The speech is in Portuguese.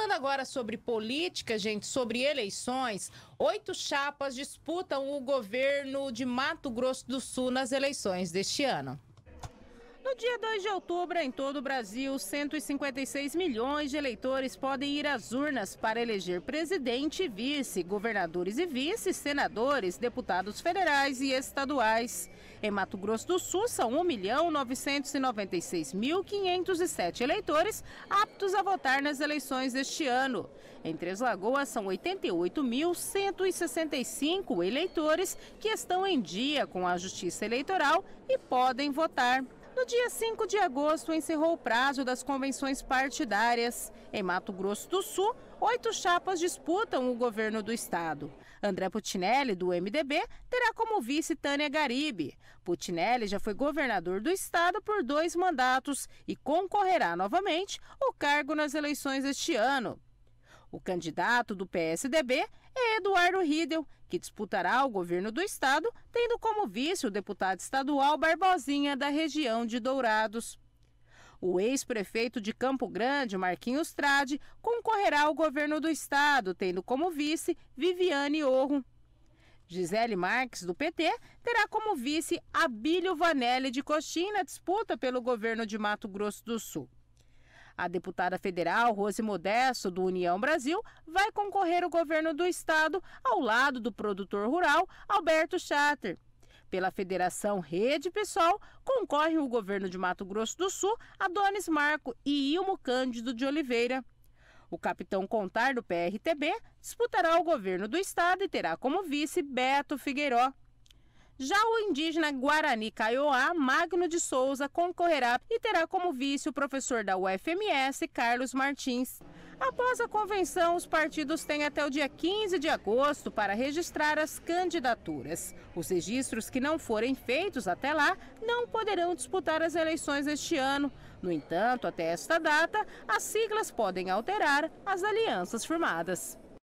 Falando agora sobre política, gente, sobre eleições, oito chapas disputam o governo de Mato Grosso do Sul nas eleições deste ano. No dia 2 de outubro, em todo o Brasil, 156 milhões de eleitores podem ir às urnas para eleger presidente e vice, governadores e vice, senadores, deputados federais e estaduais. Em Mato Grosso do Sul, são 1.996.507 eleitores aptos a votar nas eleições deste ano. Em Três Lagoas, são 88.165 eleitores que estão em dia com a Justiça Eleitoral e podem votar. No dia 5 de agosto, encerrou o prazo das convenções partidárias. Em Mato Grosso do Sul, oito chapas disputam o governo do estado. André Putinelli, do MDB, terá como vice Tânia Garibe. Putinelli já foi governador do estado por dois mandatos e concorrerá novamente ao cargo nas eleições este ano. O candidato do PSDB é Eduardo Riedel, que disputará o governo do estado, tendo como vice o deputado estadual Barbosinha da região de Dourados. O ex-prefeito de Campo Grande, Marquinhos Trade, concorrerá ao governo do estado, tendo como vice Viviane Orro. Gisele Marques, do PT, terá como vice Abílio Vanelli de Coxim na disputa pelo governo de Mato Grosso do Sul. A deputada federal Rose Modesto, do União Brasil, vai concorrer o governo do estado ao lado do produtor rural Alberto Chatter. Pela Federação Rede Pessoal, concorrem o governo de Mato Grosso do Sul, Adonis Marco e Ilmo Cândido de Oliveira. O capitão Contar, do PRTB, disputará o governo do estado e terá como vice Beto Figueiró. Já o indígena Guarani Caioá, Magno de Souza, concorrerá e terá como vice o professor da UFMS, Carlos Martins. Após a convenção, os partidos têm até o dia 15 de agosto para registrar as candidaturas. Os registros que não forem feitos até lá não poderão disputar as eleições este ano. No entanto, até esta data, as siglas podem alterar as alianças firmadas.